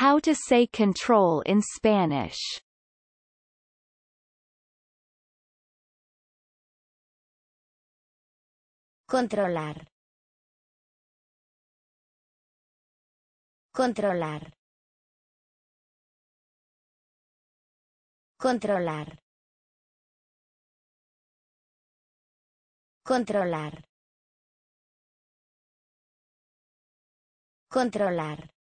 How to say control in Spanish Controlar. Controlar. Controlar. Controlar. Controlar.